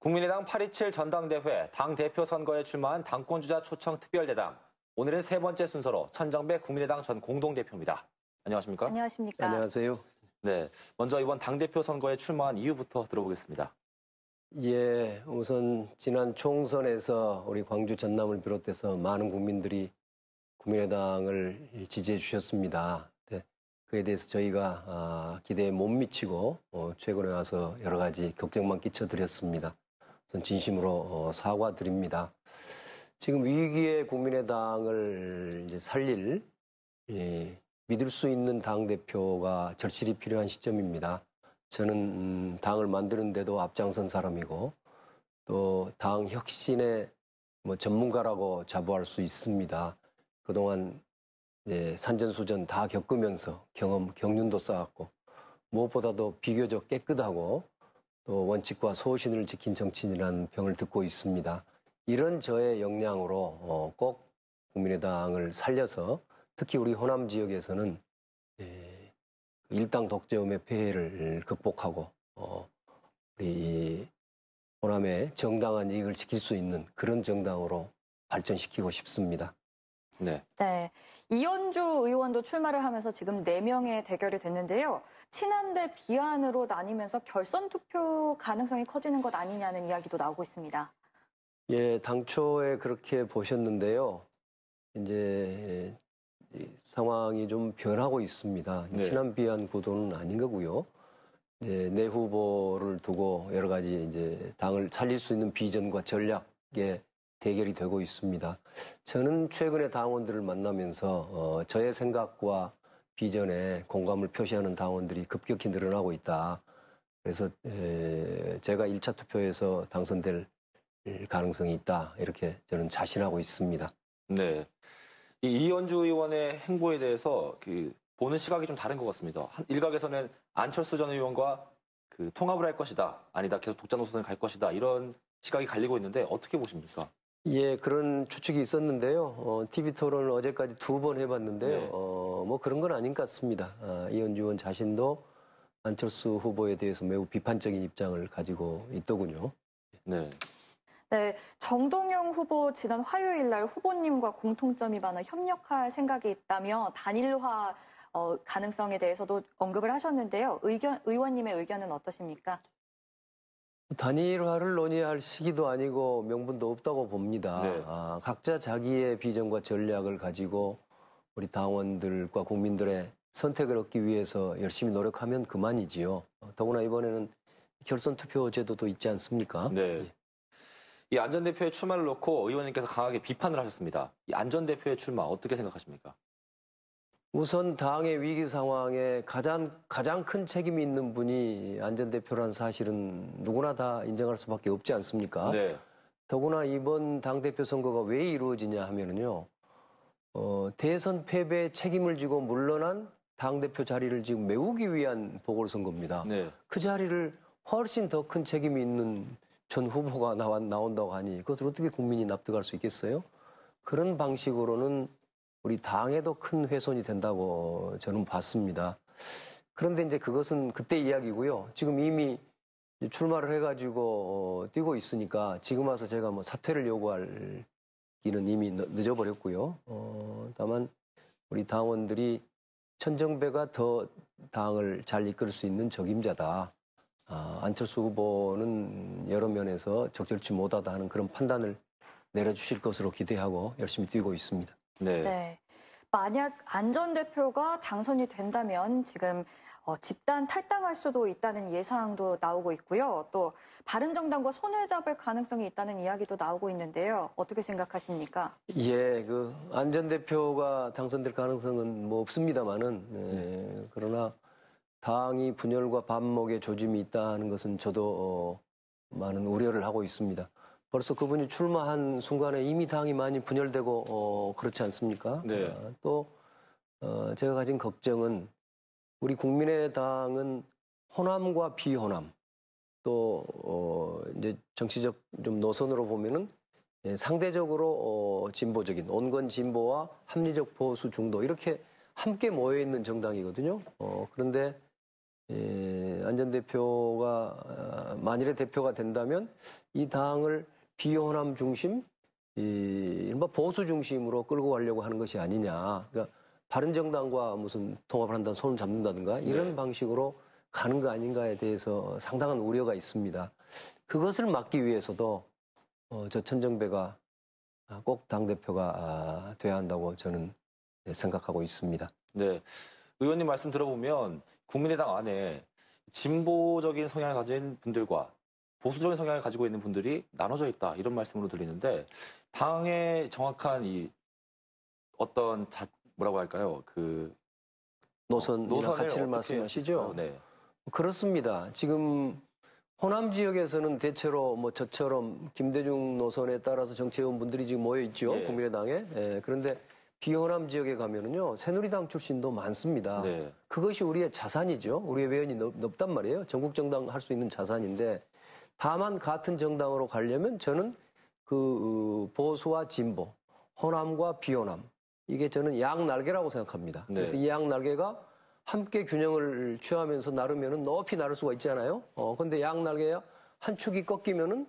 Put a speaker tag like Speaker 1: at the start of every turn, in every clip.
Speaker 1: 국민의당 8.27 전당대회 당대표 선거에 출마한 당권주자 초청 특별대담. 오늘은 세 번째 순서로 천정배 국민의당 전 공동대표입니다. 안녕하십니까?
Speaker 2: 안녕하십니까? 안녕하세요.
Speaker 1: 네, 먼저 이번 당대표 선거에 출마한 이유부터 들어보겠습니다.
Speaker 3: 예, 우선 지난 총선에서 우리 광주 전남을 비롯해서 많은 국민들이 국민의당을 지지해 주셨습니다. 네, 그에 대해서 저희가 아, 기대에 못 미치고 어, 최근에 와서 여러 가지 걱정만 끼쳐드렸습니다. 전 진심으로 어, 사과드립니다. 지금 위기의 국민의당을 살릴 믿을 수 있는 당 대표가 절실히 필요한 시점입니다. 저는 음, 당을 만드는데도 앞장선 사람이고 또 당 혁신의 뭐 전문가라고 자부할 수 있습니다. 그동안 산전수전 다 겪으면서 경험 경륜도 쌓았고 무엇보다도 비교적 깨끗하고 어, 원칙과 소신을 지킨 정치인이라는 평을 듣고 있습니다. 이런 저의 역량으로 어, 꼭 국민의당을 살려서 특히 우리 호남 지역에서는 예, 일당 독재음의 폐해를 극복하고 어, 우리 호남의 정당한 이익을 지킬 수 있는 그런 정당으로 발전시키고 싶습니다. 네.
Speaker 2: 네. 이현주 의원도 출마를 하면서 지금 4명의 대결이 됐는데요. 친한대 비안으로 나뉘면서 결선 투표 가능성이 커지는 것 아니냐는 이야기도 나오고 있습니다.
Speaker 3: 예, 당초에 그렇게 보셨는데요. 이제 예, 상황이 좀 변하고 있습니다. 네. 친한 비안 구도는 아닌 거고요. 네, 내 후보를 두고 여러 가지 이제 당을 살릴 수 있는 비전과 전략에 대결이 되고 있습니다. 저는 최근에 당원들을 만나면서 어, 저의 생각과 비전에 공감을 표시하는 당원들이 급격히 늘어나고 있다. 그래서 에, 제가 1차 투표에서 당선될 가능성이 있다. 이렇게 저는 자신하고 있습니다.
Speaker 1: 네. 이 이현주 의원의 행보에 대해서 그 보는 시각이 좀 다른 것 같습니다. 일각에서는 안철수 전 의원과 그 통합을 할 것이다. 아니다. 계속 독자 노선을 갈 것이다. 이런 시각이 갈리고 있는데 어떻게 보십니까?
Speaker 3: 예, 그런 추측이 있었는데요. 어, TV 토론을 어제까지 두 번 해봤는데요. 네. 어, 뭐 그런 건 아닌 것 같습니다. 아, 이현주 의원 자신도 안철수 후보에 대해서 매우 비판적인 입장을 가지고 있더군요. 네.
Speaker 2: 네, 정동영 후보 지난 화요일 날 후보님과 공통점이 많아 협력할 생각이 있다며 단일화 어, 가능성에 대해서도 언급을 하셨는데요. 의견, 의원님의 의견은 어떠십니까?
Speaker 3: 단일화를 논의할 시기도 아니고 명분도 없다고 봅니다. 네. 아, 각자 자기의 비전과 전략을 가지고 우리 당원들과 국민들의 선택을 얻기 위해서 열심히 노력하면 그만이지요. 더구나 이번에는 결선 투표 제도도 있지 않습니까? 네. 예.
Speaker 1: 이안 전 대표의 출마를 놓고 의원님께서 강하게 비판을 하셨습니다. 이안전 대표의 출마 어떻게 생각하십니까?
Speaker 3: 우선 당의 위기 상황에 가장 가장 큰 책임이 있는 분이 안전 대표라는 사실은 누구나 다 인정할 수밖에 없지 않습니까? 네. 더구나 이번 당 대표 선거가 왜 이루어지냐 하면은요. 어, 대선 패배 책임을 지고 물러난 당 대표 자리를 지금 메우기 위한 보궐선거입니다. 네. 그 자리를 훨씬 더 큰 책임이 있는 전 후보가 나온다고 하니 그것을 어떻게 국민이 납득할 수 있겠어요? 그런 방식으로는 우리 당에도 큰 훼손이 된다고 저는 봤습니다. 그런데 이제 그것은 그때 이야기고요. 지금 이미 출마를 해가지고 어, 뛰고 있으니까 지금 와서 제가 뭐 사퇴를 요구할 기는 이미 늦어버렸고요. 어, 다만 우리 당원들이 천정배가 더 당을 잘 이끌 수 있는 적임자다. 아, 안철수 후보는 여러 면에서 적절치 못하다 하는 그런 판단을 내려주실 것으로 기대하고 열심히 뛰고 있습니다. 네. 네.
Speaker 2: 만약 안전 대표가 당선이 된다면 지금 어, 집단 탈당할 수도 있다는 예상도 나오고 있고요. 또 바른 정당과 손을 잡을 가능성이 있다는 이야기도 나오고 있는데요. 어떻게 생각하십니까? 예,
Speaker 3: 그 안전 대표가 당선될 가능성은 뭐 없습니다만은 예, 그러나 당이 분열과 반목의 조짐이 있다는 것은 저도 어, 많은 우려를 하고 있습니다. 벌써 그분이 출마한 순간에 이미 당이 많이 분열되고 어, 그렇지 않습니까? 네. 어, 또 어, 제가 가진 걱정은 우리 국민의당은 호남과 비호남 또 어, 이제 정치적 좀 노선으로 보면은 예, 상대적으로 어, 진보적인 온건 진보와 합리적 보수 중도 이렇게 함께 모여 있는 정당이거든요. 어, 그런데 예, 안전 대표가 아, 만일에 대표가 된다면 이 당을 비호남 중심, 이, 이른바 뭐 보수 중심으로 끌고 가려고 하는 것이 아니냐. 그러니까 바른 정당과 무슨 통합을 한다, 손을 잡는다든가 이런 네. 방식으로 가는 거 아닌가에 대해서 상당한 우려가 있습니다. 그것을 막기 위해서도 어, 저 천정배가 꼭 당대표가 아, 돼야 한다고 저는 생각하고 있습니다.
Speaker 1: 네. 의원님 말씀 들어보면 국민의당 안에 진보적인 성향을 가진 분들과 보수적인 성향을 가지고 있는 분들이 나눠져 있다 이런 말씀으로 들리는데 당의 정확한 이 어떤 자, 뭐라고 할까요? 그 노선 노선 가치를 말씀하시죠. 네.
Speaker 3: 그렇습니다. 지금 호남 지역에서는 대체로 뭐 저처럼 김대중 노선에 따라서 정치의원분들이 지금 모여 있죠. 네. 국민의당에. 네. 그런데 비호남 지역에 가면은요 새누리당 출신도 많습니다. 네. 그것이 우리의 자산이죠. 우리의 외연이 높단 말이에요. 전국 정당 할 수 있는 자산인데 다만 같은 정당으로 가려면 저는 그 어, 보수와 진보, 호남과 비호남 이게 저는 양날개라고 생각합니다. 네. 그래서 이 양날개가 함께 균형을 취하면서 나르면은 높이 나를 수가 있잖아요. 어 근데 양날개 한 축이 꺾이면은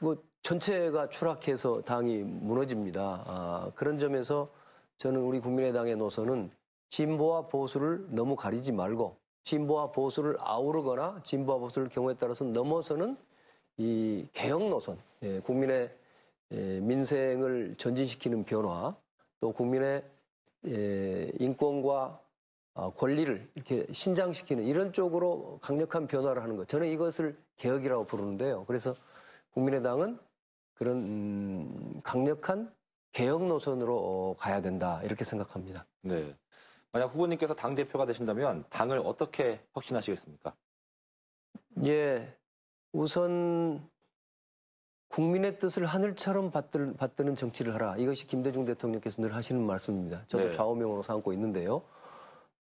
Speaker 3: 뭐 전체가 추락해서 당이 무너집니다. 아, 그런 점에서 저는 우리 국민의당의 노선은 진보와 보수를 너무 가리지 말고 진보와 보수를 아우르거나 진보와 보수를 경우에 따라서 넘어서는 이 개혁 노선, 예, 국민의 예, 민생을 전진시키는 변화, 또 국민의 예, 인권과 아, 권리를 이렇게 신장시키는 이런 쪽으로 강력한 변화를 하는 것. 저는 이것을 개혁이라고 부르는데요. 그래서 국민의당은 그런 음, 강력한 개혁 노선으로 어, 가야 된다 이렇게 생각합니다.
Speaker 1: 네. 만약 후보님께서 당 대표가 되신다면 당을 어떻게 혁신하시겠습니까?
Speaker 3: 예, 우선 국민의 뜻을 하늘처럼 받들, 받드는 정치를 하라. 이것이 김대중 대통령께서 늘 하시는 말씀입니다. 저도 네. 좌우명으로 삼고 있는데요.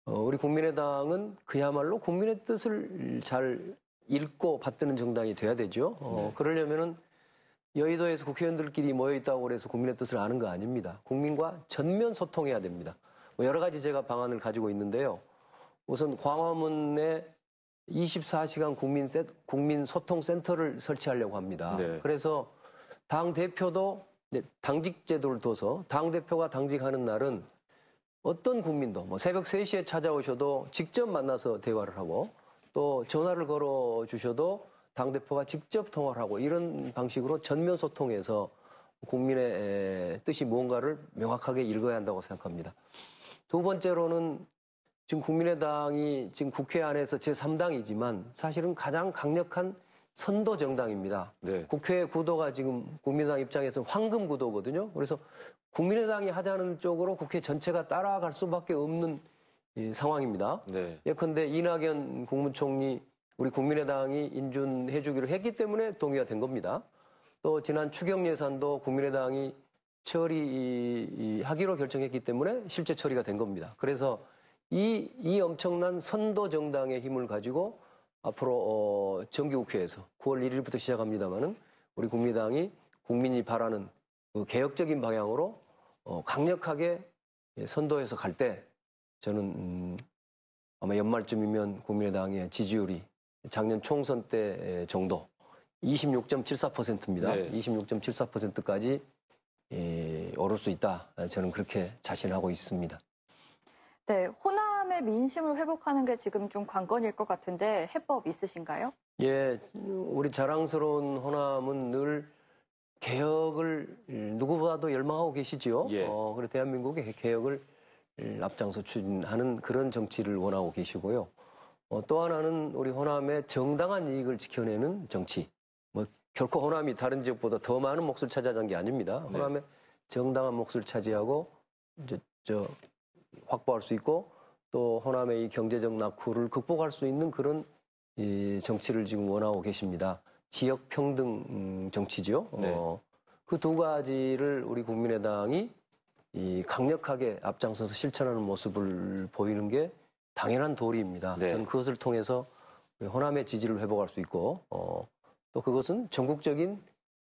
Speaker 3: 어, 우리 국민의당은 그야말로 국민의 뜻을 잘 읽고 받드는 정당이 돼야 되죠. 어, 네. 그러려면은 여의도에서 국회의원들끼리 모여 있다고 그래서 국민의 뜻을 아는 거 아닙니다. 국민과 전면 소통해야 됩니다. 뭐 여러 가지 제가 방안을 가지고 있는데요. 우선 광화문에 24시간 국민, 세, 국민 소통센터를 설치하려고 합니다. 네. 그래서 당 대표도 당직 제도를 둬서 당 대표가 당직하는 날은 어떤 국민도 뭐 새벽 3시에 찾아오셔도 직접 만나서 대화를 하고 또 전화를 걸어 주셔도 당 대표가 직접 통화를 하고 이런 방식으로 전면 소통해서 국민의 뜻이 무언가를 명확하게 읽어야 한다고 생각합니다. 두 번째로는 지금 국민의당이 지금 국회 안에서 제3당이지만 사실은 가장 강력한 선도 정당입니다. 네. 국회 구도가 지금 국민의당 입장에서 황금 구도거든요. 그래서 국민의당이 하자는 쪽으로 국회 전체가 따라갈 수밖에 없는 이 상황입니다. 네. 예컨대 이낙연 국무총리 우리 국민의당이 인준해주기로 했기 때문에 동의가 된 겁니다. 또 지난 추경 예산도 국민의당이 처리하기로 결정했기 때문에 실제 처리가 된 겁니다. 그래서 이, 이 엄청난 선도 정당의 힘을 가지고 앞으로 어, 정기국회에서 9월 1일부터 시작합니다마는 우리 국민당이 국민이 바라는 그 개혁적인 방향으로 어, 강력하게 선도해서 갈 때 저는 음, 아마 연말쯤이면 국민의당의 지지율이 작년 총선 때 정도 26.74%입니다. 네. 26.74%까지 예, 어를 수 있다. 저는 그렇게 자신하고 있습니다.
Speaker 2: 네, 호남의 민심을 회복하는 게 지금 좀 관건일 것 같은데 해법 있으신가요? 예, 우리
Speaker 3: 자랑스러운 호남은 늘 개혁을 누구보다도 열망하고 계시지 예. 어, 그리 대한민국의 개혁을 앞장서 추진하는 그런 정치를 원하고 계시고요. 어, 또 하나는 우리 호남의 정당한 이익을 지켜내는 정치. 결코 호남이 다른 지역보다 더 많은 몫을 차지하는게 아닙니다. 네. 호남에 정당한 몫을 차지하고 이제 저 확보할 수 있고 또 호남의 이 경제적 낙후를 극복할 수 있는 그런 이 정치를 지금 원하고 계십니다. 지역 평등 음, 정치지요. 어, 네. 어, 그 그두 가지를 우리 국민의당이 이 강력하게 앞장서서 실천하는 모습을 보이는 게 당연한 도리입니다. 네. 저는 그것을 통해서 호남의 지지를 회복할 수 있고 어, 또 그것은 전국적인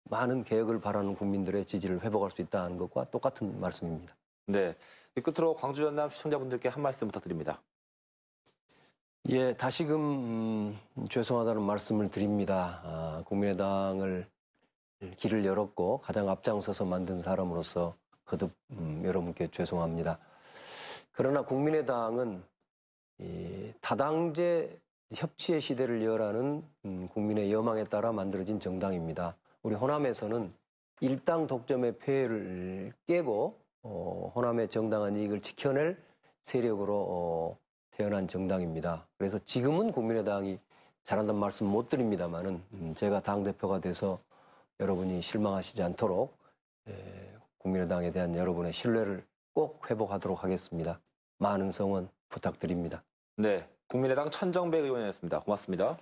Speaker 3: 많은 개혁을 바라는 국민들의 지지를 회복할 수 있다는 것과 똑같은 말씀입니다.
Speaker 1: 네. 끝으로 광주 전남 시청자분들께 한 말씀 부탁드립니다.
Speaker 3: 예, 다시금 음, 죄송하다는 말씀을 드립니다. 아, 국민의당을 길을 열었고 가장 앞장서서 만든 사람으로서 거듭 음, 여러분께 죄송합니다. 그러나 국민의당은 이 다당제 협치의 시대를 열하는 음, 국민의 여망에 따라 만들어진 정당입니다. 우리 호남에서는 일당 독점의 폐해를 깨고 어, 호남의 정당한 이익을 지켜낼 세력으로 어, 태어난 정당입니다. 그래서 지금은 국민의당이 잘한다는 말씀 못 드립니다만은 음, 제가 당 대표가 돼서 여러분이 실망하시지 않도록 에, 예, 국민의당에 대한 여러분의 신뢰를 꼭 회복하도록 하겠습니다. 많은 성원 부탁드립니다.
Speaker 2: 네, 국민의당 천정배 의원이었습니다. 고맙습니다.